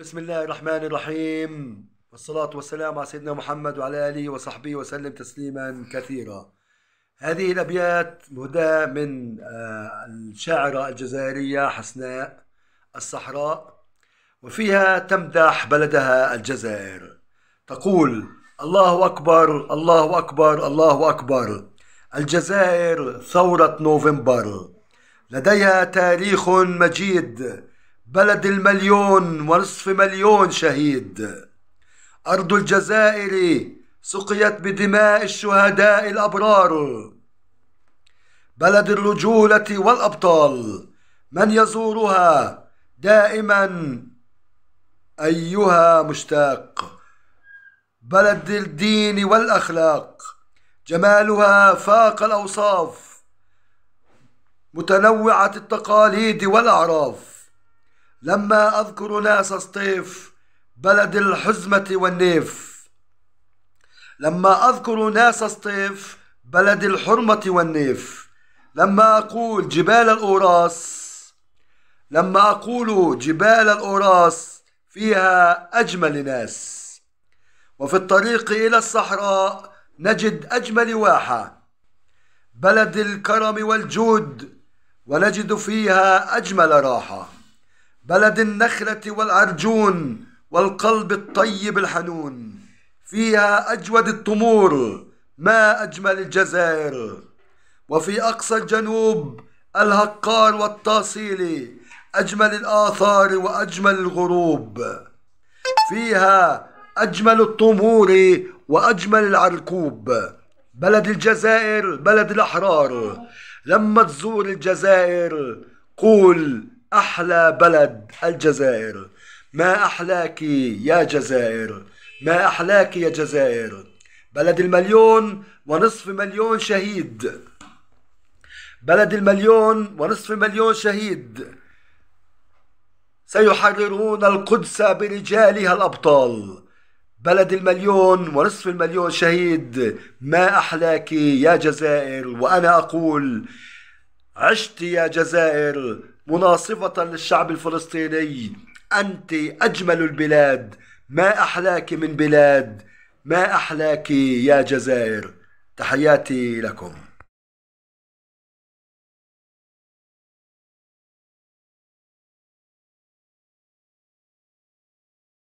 بسم الله الرحمن الرحيم والصلاة والسلام على سيدنا محمد وعلى آله وصحبه وسلم تسليما كثيرا هذه الأبيات مهداة من الشاعرة الجزائرية حسناء الصحراء وفيها تمدح بلدها الجزائر تقول الله أكبر الله أكبر الله أكبر الجزائر ثورة نوفمبر لديها تاريخ مجيد بلد المليون ونصف مليون شهيد أرض الجزائر سقيت بدماء الشهداء الأبرار بلد الرجولة والأبطال من يزورها دائما أيها مشتاق بلد الدين والأخلاق جمالها فاق الأوصاف متنوعة التقاليد والأعراف لما أذكر ناس سطيف بلد الحزمة والنيف لما أذكر ناس سطيف بلد الحرمة والنيف لما أقول جبال الأوراس لما أقول جبال الأوراس فيها أجمل ناس وفي الطريق إلى الصحراء نجد أجمل واحة بلد الكرم والجود ونجد فيها أجمل راحة بلد النخلة والعرجون والقلب الطيب الحنون فيها أجود الطمور ما أجمل الجزائر وفي أقصى الجنوب الهقار والتاصيل أجمل الآثار وأجمل الغروب فيها أجمل الطمور وأجمل العركوب بلد الجزائر بلد الأحرار لما تزور الجزائر قول أحلى بلد الجزائر ما أحلاك يا جزائر ما أحلاك يا جزائر بلد المليون ونصف مليون شهيد بلد المليون ونصف مليون شهيد سيحررون القدس برجالها الأبطال بلد المليون ونصف المليون شهيد ما أحلاك يا جزائر وأنا أقول عشت يا جزائر مناصفة للشعب الفلسطيني أنت أجمل البلاد ما أحلاك من بلاد ما أحلاك يا جزائر تحياتي لكم